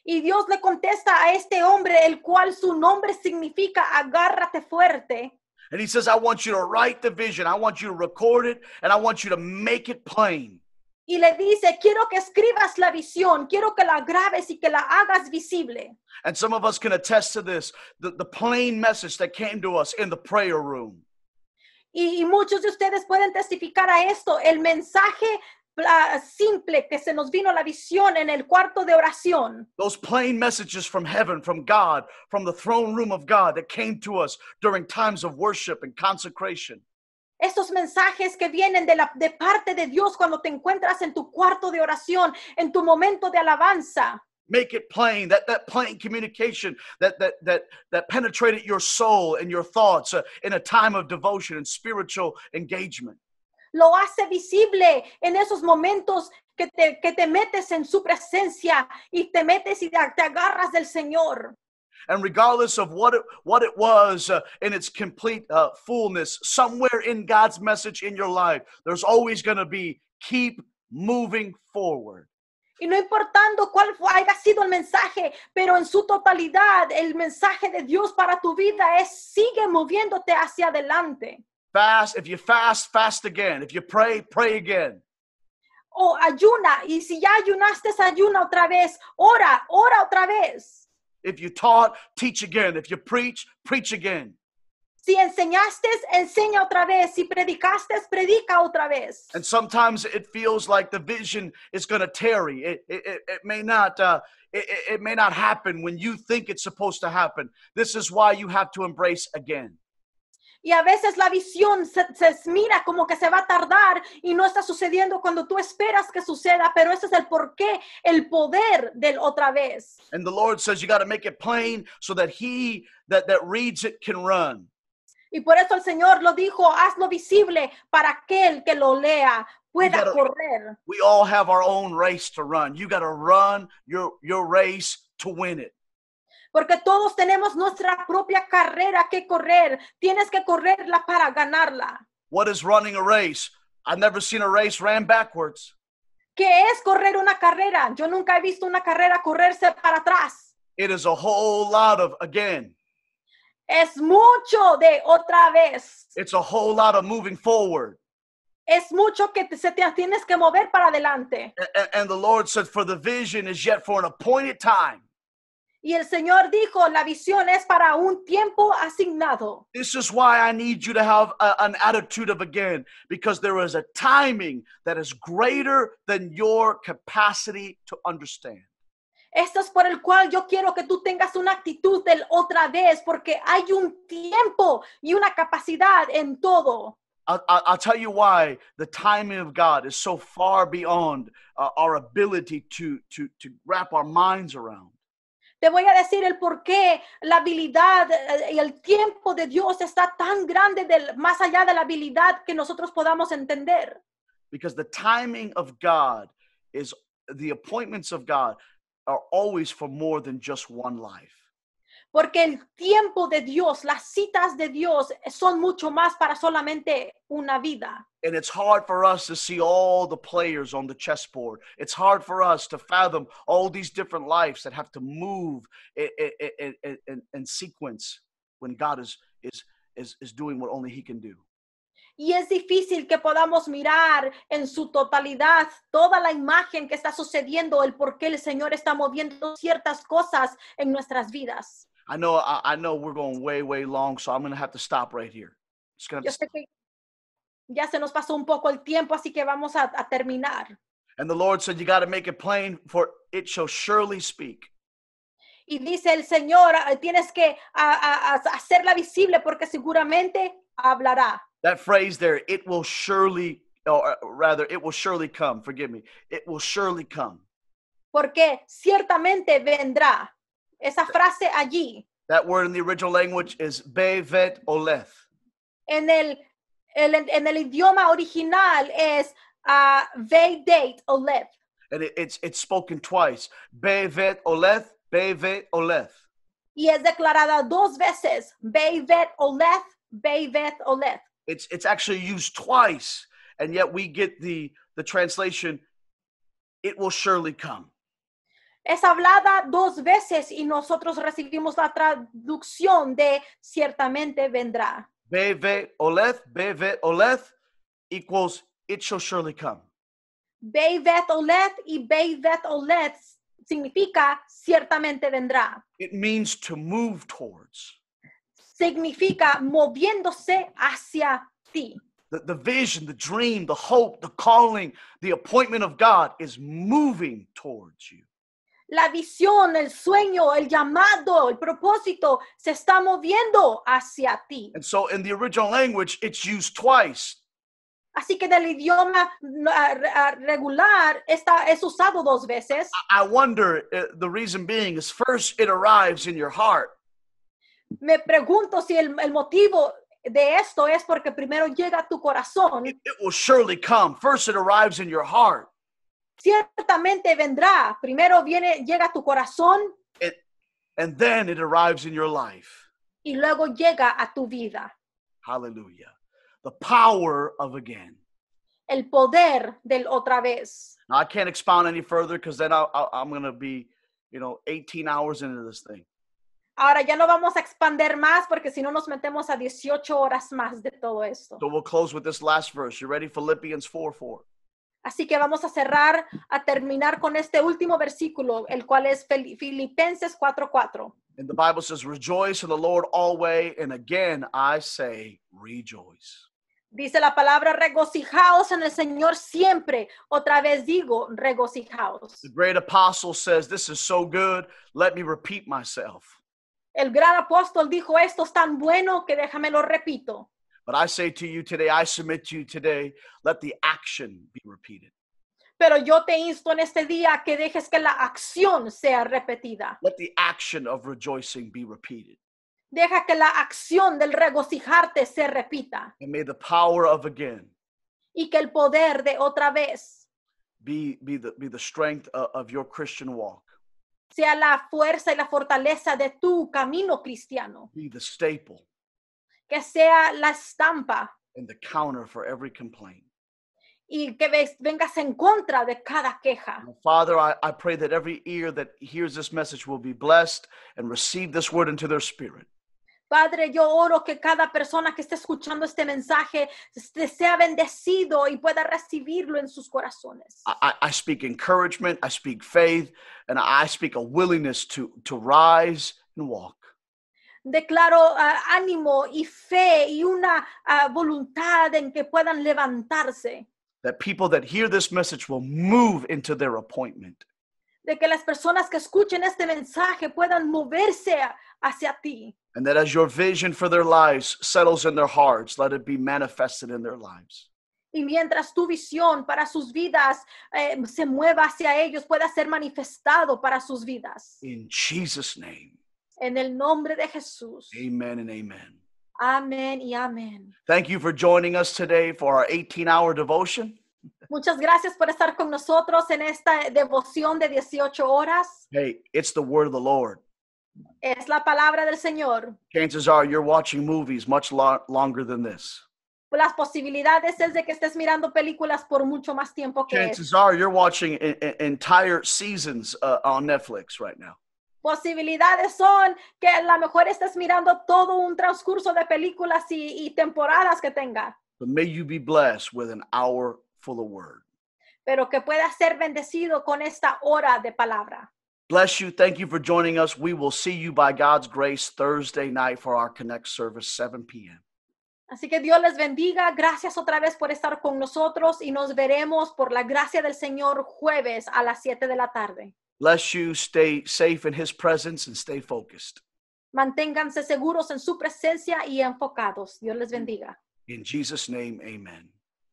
Y Dios le contesta a este hombre, el cual su nombre significa agárrate fuerte. And he says, I want you to write the vision, I want you to record it, and I want you to make it plain. y le dice, quiero que escribas la visión, quiero que la grabes y que la hagas visible. And some of us can attest to this, the, the plain message that came to us in the prayer room. y, muchos de ustedes pueden testificar a esto, el mensaje ah, simple que se nos vino la visión en el cuarto de oración. Those plain messages from heaven, from God, from the throne room of God that came to us during times of worship and consecration. Estos mensajes que vienen de parte de Dios cuando te encuentras en tu cuarto de oración, en tu momento de alabanza. make it plain that that plain communication that that that that penetrated your soul and your thoughts uh, in a time of devotion and spiritual engagement lo hace visible en esos momentos que te, que te metes en su presencia y te metes y te agarras del Señor. And regardless of what it, what it was uh, in its complete uh, fullness, somewhere in God's message in your life, there's always going to be keep moving forward. Y no importando cuál haya sido el mensaje, pero en su totalidad el mensaje de Dios para tu vida es sigue moviéndote hacia adelante. Fast, if you fast, fast again. If you pray, pray again. O ayuna, y si ya ayunaste, ayuna otra vez. Ora, ora otra vez. If you taught, teach again. If you preach, preach again. Si enseñaste, enseña otra vez. Si predicaste, predica otra vez. And sometimes it feels like the vision is going to tarry. It, it, it may not. Uh, it, it may not happen when you think it's supposed to happen. This is why you have to embrace again. y a veces la visión se, se, mira como que se va a tardar y no está sucediendo cuando tú esperas que suceda, pero ese es el porqué, el poder del otra vez. And the Lord says you got to make it plain so that he that that reads it can run. Y por eso el Señor lo dijo, hazlo visible para aquel que lo lea pueda correr. We all have our own race to run. You run your race to win it. Porque todos tenemos nuestra propia carrera que correr. Tienes que correrla para ganarla. ¿Qué es correr una carrera? Yo nunca he visto una carrera correrse para atrás. It is a whole lot of again. Es mucho de otra vez. It's a whole lot of moving forward. Es mucho que te, se te tienes que mover para adelante. And, and the Lord said, For the vision is yet for an appointed time. Y el Señor dijo, la visión es para un tiempo asignado. This is why I need you to have a, an attitude of again, because there is a timing that is greater than your capacity to understand. Esto es por el cual yo quiero que tú tengas una actitud del otra vez, porque hay un tiempo y una capacidad en todo. I'll, tell you why the timing of God is so far beyond uh, our ability to, our minds around. Te voy a decir el por qué la habilidad eh, y el tiempo de Dios está tan grande del, más allá de la habilidad que nosotros podamos entender. Because the timing of God is the appointments of God are always for more than just one life. Porque el tiempo de Dios, las citas de Dios son mucho más para solamente una vida. And it's hard for us to see all the players on the chessboard. It's hard for us to fathom all these different lives that have to move and sequence when God is, is, is, is doing what only He can do. Y es difícil que podamos mirar en su totalidad toda la imagen que está sucediendo, el por qué el Señor está moviendo ciertas cosas en nuestras vidas. I know, I, know we're going way, way long, so I'm going to have to stop right here. ya se nos pasó un poco el tiempo, así que vamos a, terminar. Y dice el Señor, ah, tienes que hacerla visible porque seguramente hablará. that phrase there, it will surely, or uh, rather, it will surely come, forgive me, it will surely come. Porque ciertamente vendrá. Esa frase allí. That word in the original language is bevet oleth. En el, el, en el idioma original es uh, ah, veidet oleth. And it, it's, it's spoken twice. Bevet oleth, bevet oleth. Y es declarada dos veces. Bevet oleth, bevet oleth. It's it's actually used twice, and yet we get the the translation. It will surely come. Es hablada dos veces y nosotros recibimos la traducción de ciertamente vendrá. Beve Oleth, beve Oleth equals it shall surely come. Beivet Olet y Beivet Olet significa ciertamente vendrá. It means to move towards significa moviéndose hacia ti. The, the vision, the dream, the hope, the calling, the appointment of God is moving towards you. La visión, el sueño, el llamado, el propósito se está moviendo hacia ti. And so in the original language, it's used twice. Así que del idioma regular está, es usado dos veces. I wonder, uh, the reason being is first it arrives in your heart. me pregunto si el, el motivo de esto es porque primero llega a tu corazón. It, will surely come. First it arrives in your heart. Ciertamente vendrá. Primero viene, llega a tu corazón. and then it arrives in your life. Y luego llega a tu vida. Hallelujah. The power of again. El poder del otra vez. no I can't expound any further because then I, I'm going to be, you know, 18 hours into this thing. Ahora ya no vamos a expander más porque si no nos metemos a 18 horas más de todo esto. So we'll close with this last verse. You ready? Philippians 4 4. Así que vamos a cerrar, a terminar con este último versículo, el cual es Filipenses 4 4. And the Bible says, Rejoice in the Lord always. And again, I say, rejoice. Dice la palabra regocijaos en el Señor siempre. Otra vez digo regocijaos. The great apostle says, This is so good. Let me repeat myself. El gran apóstol dijo, esto es tan bueno que déjame lo repito. But I say to you today, I submit to you today, let the action be repeated. Pero yo te insto en este día que dejes que la acción sea repetida. Let the action of rejoicing be repeated. Deja que la acción del regocijarte se repita. And may the power of again y que el poder de otra vez be, be, the, be the strength of your Christian walk sea la fuerza y la fortaleza de tu camino cristiano. Que sea la estampa. Y que vengas en contra de cada queja. Padre, Father, I, I pray that every ear that hears this message will be blessed and receive this word into their spirit. Padre, yo oro que cada persona que esté escuchando este mensaje este, sea bendecido y pueda recibirlo en sus corazones. I, I speak encouragement, I speak faith, and I speak a willingness to, to rise and walk. Declaro ah, ánimo y fe y una ah, voluntad en que puedan levantarse. That people that hear this message will move into their appointment de que las personas que escuchen este mensaje puedan moverse hacia ti. And that as your vision for their lives settles in their hearts, let it be manifested in their lives. Y mientras tu visión para sus vidas eh, se mueva hacia ellos, pueda ser manifestado para sus vidas. In Jesus' name. En el nombre de Jesús. Amen and amen. Amen y amén. Thank you for joining us today for our 18 hour devotion. Muchas gracias por estar con nosotros en esta devoción de 18 horas. it's the word of the Lord. Es la palabra del Señor. Chances are you're watching movies much longer than this. Las posibilidades es de que estés mirando películas por mucho más tiempo que Chances are you're watching entire seasons uh, on Netflix right now. Posibilidades son que a lo mejor estés mirando todo un transcurso de películas y, y temporadas que tenga. may you be blessed with an hour full of word. Pero que pueda ser bendecido con esta hora de palabra. Bless you. Thank you for joining us. We will see you by God's grace Thursday night for our Connect service, 7 p.m. Así que Dios les bendiga. Gracias otra vez por estar con nosotros y nos veremos por la gracia del Señor jueves a las 7 de la tarde. Bless you. Stay safe in His presence and stay focused. Manténganse seguros en su presencia y enfocados. Dios les bendiga. In Jesus' name, amen.